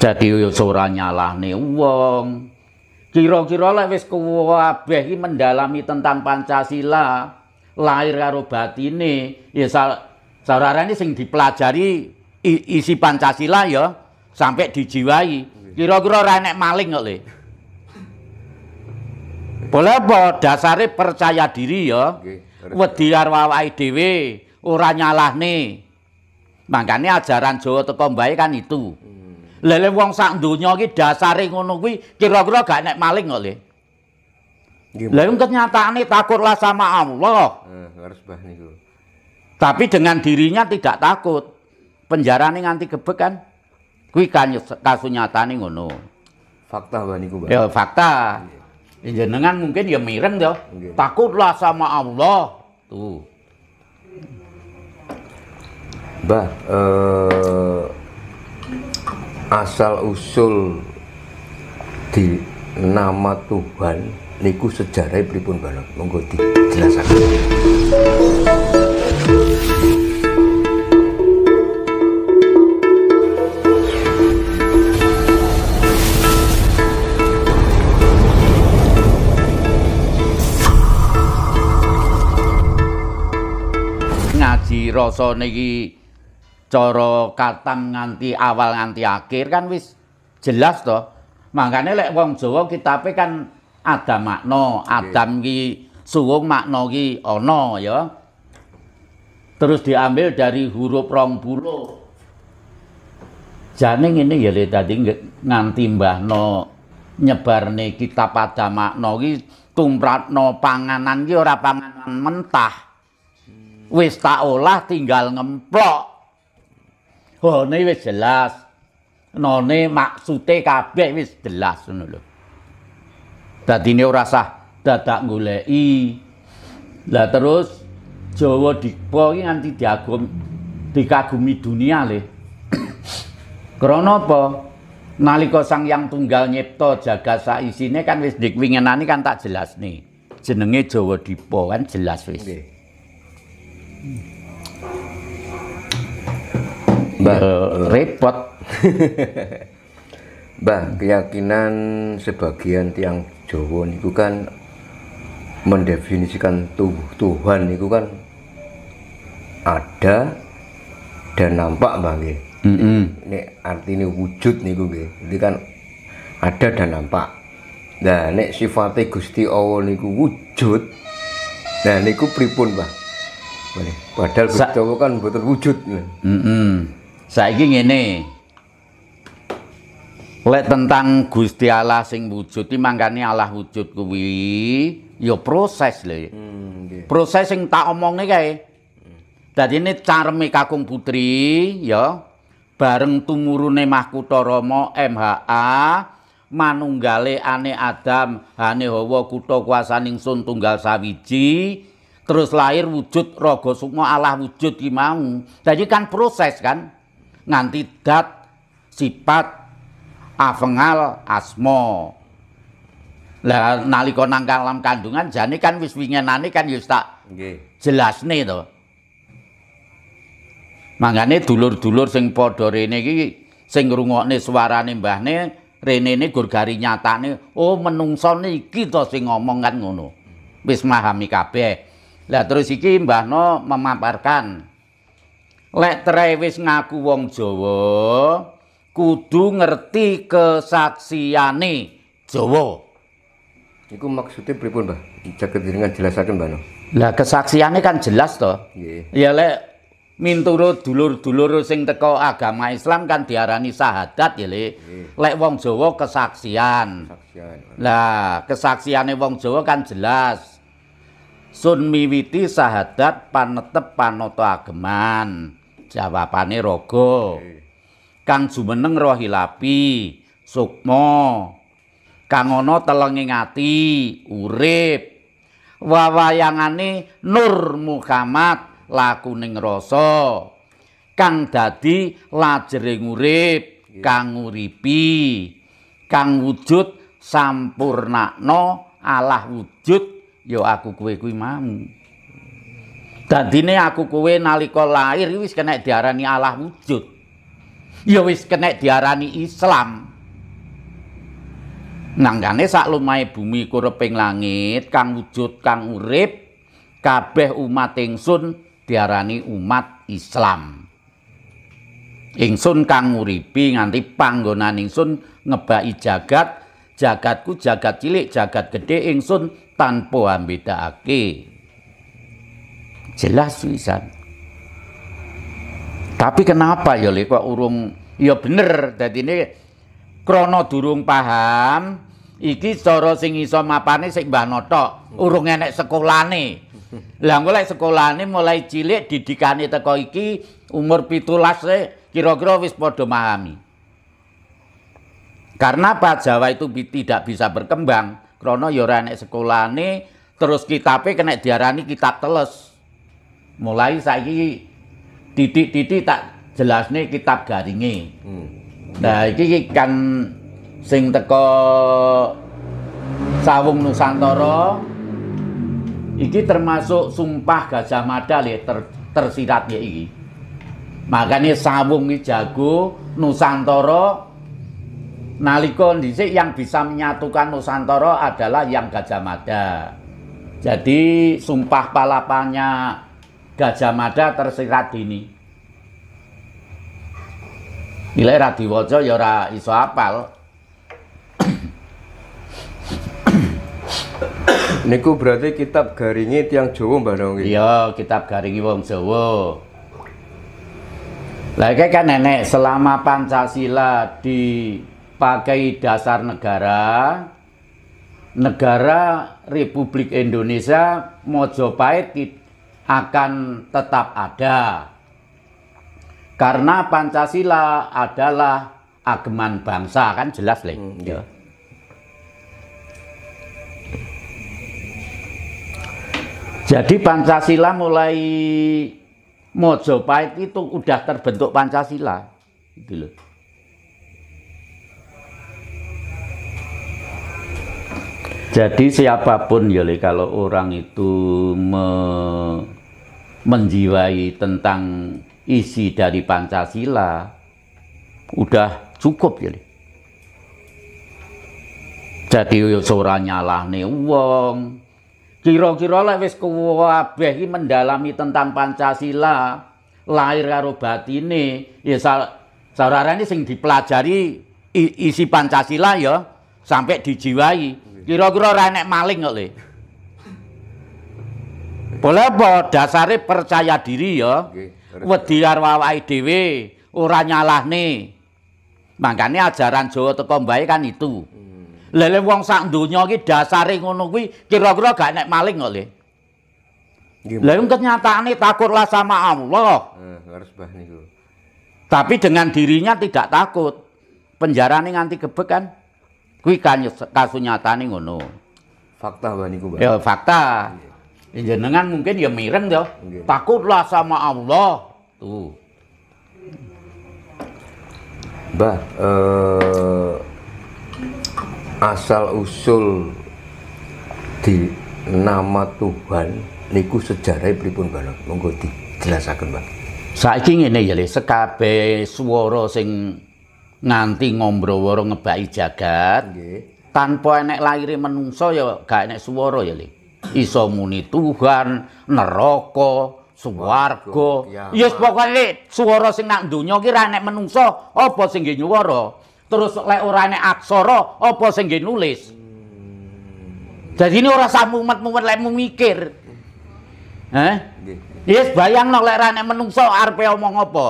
Dadi ora nih wong. Kira-kira lah wis kabeh mendalami tentang Pancasila, lahir karo batine, ya ini sing dipelajari isi Pancasila ya sampai dijiwai. Kira-kira ora maling kok, Boleh apa dasare percaya diri ya. Wedi karo awake dhewe, ora nih makanya ajaran Jawa teko kan itu. Lele wong sak donya iki dasare ngono kuwi kira-kira gak nek maling kok Le. Lah ini takutlah sama Allah. Eh, harus bah niku. Tapi dengan dirinya tidak takut. Penjara nih nganti gebek kan. Kuwi kasunyatane ngono. Fakta bah niku, Pak. Ya fakta. Iya. Jenengan mungkin ya mireng ya. Okay. Takutlah sama Allah. Tuh. Bah, eh asal usul di nama Tuhan niku sejarah pripun balon monggo dijelasaken ngaji rasa niki cara katam nganti awal nganti akhir kan wis jelas to. Makane lek wong Jawa kitabe kan ada makna, Adam ki suwung makna ki ana ya. Terus diambil dari huruf rong puluh. Jane ngene ya le tadi nganti Mbah No nyebarne kitab ada makna ki tumratno panganan ki ora panganan mentah. Hmm. Wis tak olah tinggal ngemplok. Oh, Hone wis jelas. None maksude kabeh wis jelas ngono lho. Dadine ora sah dadak goleki. Lah terus Jawa Dipo iki nganti diagum dikagumi dunia le. Krana apa? Nalika Sang Hyang Tunggal nyipta jaga saisine kan wis dikwingenani kan tak jelas nih. Jenenge Jawa Dipo kan jelas wis. Okay. Mbak, uh, repot. Mbak, keyakinan sebagian tiang Jawa niku kan mendefinisikan tubuh Tuhan itu kan ada dan nampak mbak Nih Mm -hmm. Ini artinya wujud niku nggih. Jadi kan ada dan nampak. Nah, nek sifatnya Gusti Allah niku wujud. Nah, niku pripun, Mbah? Padahal Gusti Allah kan betul wujud. Mm -hmm saiki ngene lek tentang Gusti Allah sing wujud iki mangkane Allah wujud kuwi ya proses lho hmm, proses sing tak omongne kae dadi ini carme kakung putri ya bareng tumurune mahkutha rama MHA manunggale ane Adam, ane Hawa kutha kuasaning sun tunggal sawiji, terus lahir wujud raga sukma Allah wujud ki mau. kan proses kan nganti dat sifat afengal asmo lah nali nang kalam kandungan jani kan wis nani kan ya wis tak nggih jelasne to mangane dulur-dulur sing padha rene iki sing ngrungokne mbah mbahne rene ne gur gari nih oh menungso nih to sing ngomong kan ngono wis mahami kabeh lah terus iki mbahno memaparkan lek wis ngaku wong Jawa kudu ngerti kesaksiane Jawa. Iku maksudnya pripun, Mbah? Jaket jenengan jelasaken, Mbah. Lah kesaksiane kan jelas to. Nggih. Ya lek minturut dulur-dulur sing teko agama Islam kan diarani syahadat ya Le. Lek wong Jawa kesaksian. Kesaksian. Lah, kesaksiane wong Jawa kan jelas. Sun miwiti syahadat panetep panoto ageman. jawabane raga. Kang jumeneng rohilapi, sukma. Kang ana telenge ati, urip. Wawayangane Nur Muhammad lakuning rasa. Kang dadi lajering urip, kang nguripi. Kang wujud sampurnakno alah wujud ya aku kowe kuwi mamu. Dadine aku kuwe nalika lahir wis kena diarani Allah wujud. Ya wis kena diarani Islam. Nanggane sak lumahe bumi kureping langit kang wujud kang urip kabeh umat ingsun diarani umat Islam. Ingsun kang nguripi nganti panggonan ingsun ngebaki jagat, jagatku jagat cilik, jagat gedhe ingsun tanpa ambedakake. jelas pisan tapi kenapa ya lek kok urung ya bener ini krono durung paham iki cara sing iso mapane sik Mbah Notok urung enek sekolane. lah engko lek sekolane mulai cilik didikane teko iki umur 17 e, kira-kira wis padha mahami Karena Pak Jawa itu tidak bisa berkembang. Krono ya ora enek sekolane terus kitabe kena diarani kitab teles mulai saya titik-titik tak jelas nih kitab garingi Hmm. Nah, ini kan sing teko Sawung Nusantara iki termasuk sumpah Gajah Mada ya ter, tersirat ya ini. Makanya Sawung ini jago Nusantara nali kondisi yang bisa menyatukan Nusantara adalah yang Gajah Mada. Jadi sumpah palapanya Gajah Mada tersirat dini. Nilai radiwaca ya ora iso apal. Niku berarti kitab garingi tiang Jawa Mbah nongi. Iya, kitab garingi wong Jawa. Lagi kan nenek selama Pancasila dipakai dasar negara, negara Republik Indonesia Mojopahit akan tetap ada. Karena Pancasila adalah ageman bangsa, kan jelas, Leng. Hmm, ya. Iya. Jadi Pancasila mulai Mojopahit itu udah terbentuk Pancasila. Gitu loh. Jadi siapapun ya kalau orang itu me menjiwai tentang isi dari Pancasila udah cukup jadi jadi ora nyalahne wong kira-kira lek wis kabeh mendalami tentang Pancasila lahir karo batine ya saudara sing dipelajari isi Pancasila ya sampai dijiwai kira-kira ora maling kok le boleh apa? Dasarnya percaya diri ya. wadiar Wedi dewe. Orang nyalah nih. Makanya ajaran Jawa itu kembali kan itu. Hmm. Lele wong sak dunia ini dasare ngono kuwi kira-kira gak nek maling kok Le. Lah kenyataane takutlah sama Allah. Eh, harus bah niku. Tapi dengan dirinya tidak takut. Penjara nih nganti gebek kan. Kuwi kan nyata nyatane ngono. Fakta bah niku, Pak. Ya, fakta. Yeah jenengan mungkin ya mireng ya okay. takutlah sama Allah tuh Mbah eh, asal usul di nama Tuhan niku sejarah pripun balon monggo dijelasaken Mbah saiki ngene ya sekabe swara sing nganti ngombro-woro ngebaki jagat nggih okay. tanpa enek laire menungso ya gak enek swara ya Le iso muni Tuhan, neraka, swarga. Ya wis pokoke swara sing nak donya ki ra nek menungsa apa sing nggih nyuwara, terus lek ora nek aksara apa sing nggih nulis. Hmm. Jadi ini ora sah mumet-mumet lek mikir. Heh? Nggih. Yes, bayangno lek ra nek menungsa arepe omong apa?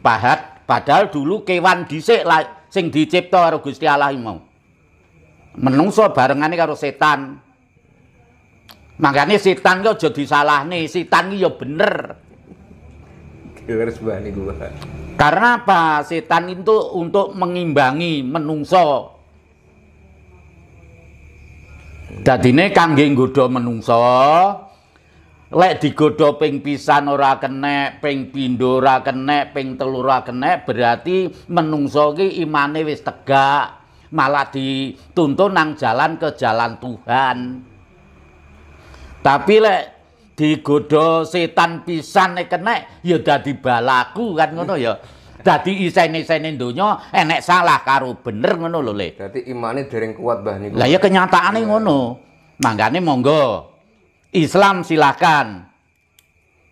Pahat padahal dulu kewan dhisik sing dicipta karo Gusti Allah mau. Menungsa barengane karo setan, Makanya setan kok jadi salah nih, setan ya bener. Karena apa? Setan itu untuk mengimbangi menungso. Jadi ini kangge nggodha menungso, lek digodha ping pisan ora kene, ping kene, ora kene ping telu ora berarti menungso ki imane wis tegak, malah dituntun nang jalan ke jalan Tuhan. Tapi lek digodho setan pisan nek kena ya dadi balaku kan ngono ya. Dadi isen-isene donya enek salah karo bener ngono lho Le. Dadi imane dereng kuat Mbah niku. Lah ya kenyataane yeah. ngono. Mangkane monggo. Islam silakan.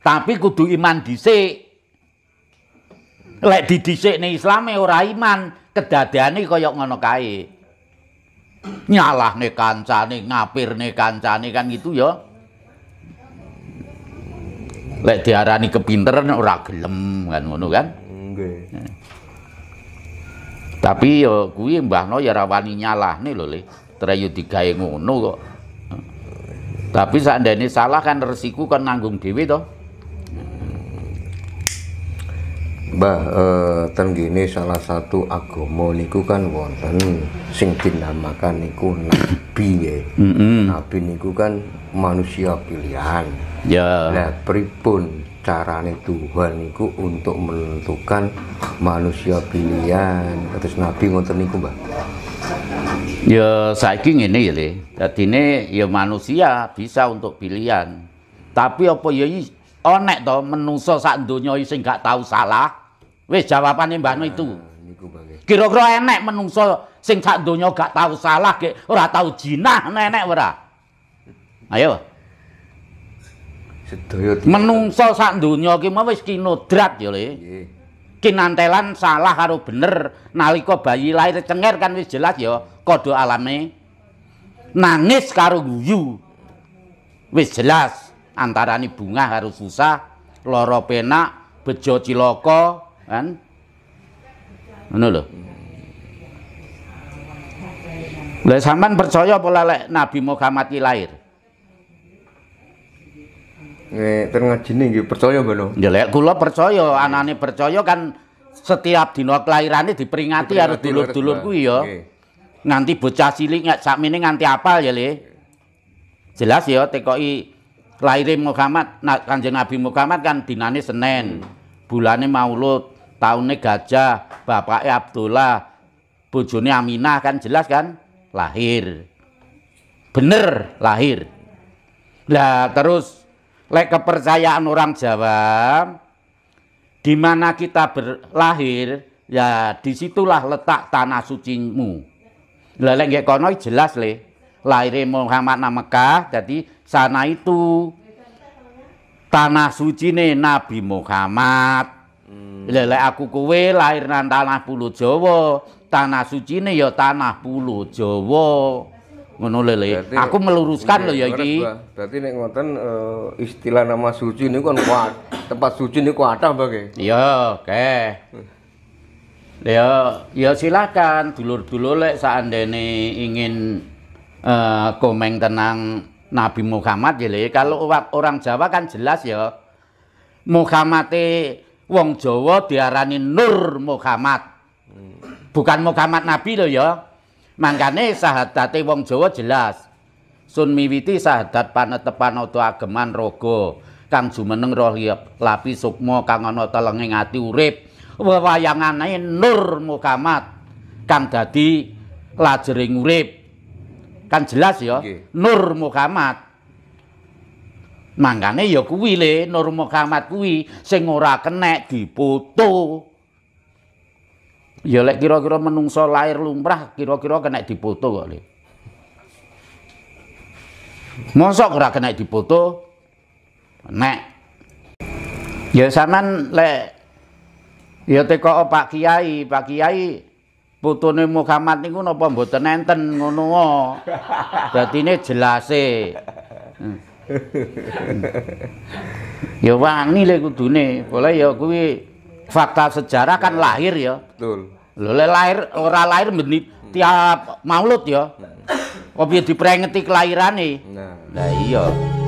Tapi kudu iman dhisik. Lek didhisikne Islame ora iman, kedadeane kaya ngono kae. Nyalahne kancane, ngapirne kancane kan gitu ya. Lek diarani kepinteran ora gelem kan ngono kan. Nggih. Tapi ya kuwi mbahno ya ra wani nyalahne lho Le. Treyu digawe ngono kok. Tapi seandainya salah kan resiku kan nanggung dhewe to. Mbah eh, tenggene salah satu aku niku kan wonten sing dinamakan niku nabi ya. Mm -hmm. Nabi niku kan manusia pilihan. Ya. Yeah. Nah, pripun carane Tuhan niku untuk menentukan manusia pilihan terus nabi ngoten niku Mbah ya saiki ngene ya Le dadine ya manusia bisa untuk pilihan tapi apa ya onek to menungso sak dunia sing gak tahu salah Wis jawabane mbakno anu ah, itu. Anu. Kira-kira enek menungso sing sak donya gak tau salah ge ora tau jinah nenek ora. Ayo. Sedaya menungso sak donya ki mau wis kinodrat ya Le. Kinantelan salah karo bener nalika bayi lahir cengir kan wis jelas ya kodho alame. Nangis karo guyu. Wis jelas antarane bunga harus susah, loro penak, bejo ciloko kan ngono lho Lah sampean percaya apa lek Nabi Muhammad ki lahir? Nek eh, ten ngajine nggih percaya belum Ya lek kula percaya, anane percaya kan setiap dina kelahirane diperingati harus dulur-dulur kuwi ya. Nganti bocah cilik sak sakmene nganti apal ya Le. Jelas ya tekoki lahirin Muhammad, Kanjeng Nabi Muhammad kan dinane Senin, bulane Maulud tahunnya gajah, bapaknya Abdullah, bujuni Aminah kan jelas kan? Lahir. Bener lahir. Lah terus lek kepercayaan orang Jawa di mana kita berlahir ya disitulah letak tanah sucimu. Lah lek konoi jelas leh Lahir e Muhammad nama Mekah, jadi sana itu tanah suci nih Nabi Muhammad lele aku kowe lahir nang tanah Pulo Jawa, tanah ini ya tanah Pulo Jawa. Ngono lele. Aku meluruskan iya, lo ya iki. Berarti nek ngoten uh, istilah nama suci ini kan kuat. Tempat suci ini kuat apa Iya, keh. Ya, ya silakan dulur-dulur lek seandainya ingin uh, komeng tenang Nabi Muhammad ya. Kalau orang Jawa kan jelas ya Muhammad wong Jawa diarani Nur Muhammad. Bukan Muhammad Nabi lo ya. Mangkane sahadate wong Jawa jelas. Sun miwiti sahadat panetepan oto ageman rogo kang jumeneng roh lapi sukmo kang ana telenging ati urip wewayangane Nur Muhammad kang dadi lajering urip. Kan jelas ya, Nur Muhammad. Mangkane ya kuwi le Nur Muhammad kuwi sing ora kenek dipoto. Ya lek kira-kira menungso lair lumrah kira-kira kenek dipoto kok le. Mosok ora kenek dipoto? Nek Ya saman lek ya teko Pak Kiai, Pak Kiai putune Muhammad niku napa mboten enten ngono wae. Datine jelas e. ya wani le kudune boleh ya kuwi fakta sejarah kan ya. lahir ya betul Lelah lahir ora lahir meni tiap maulud ya kok hmm. biar diprengeti kelahirane nah iya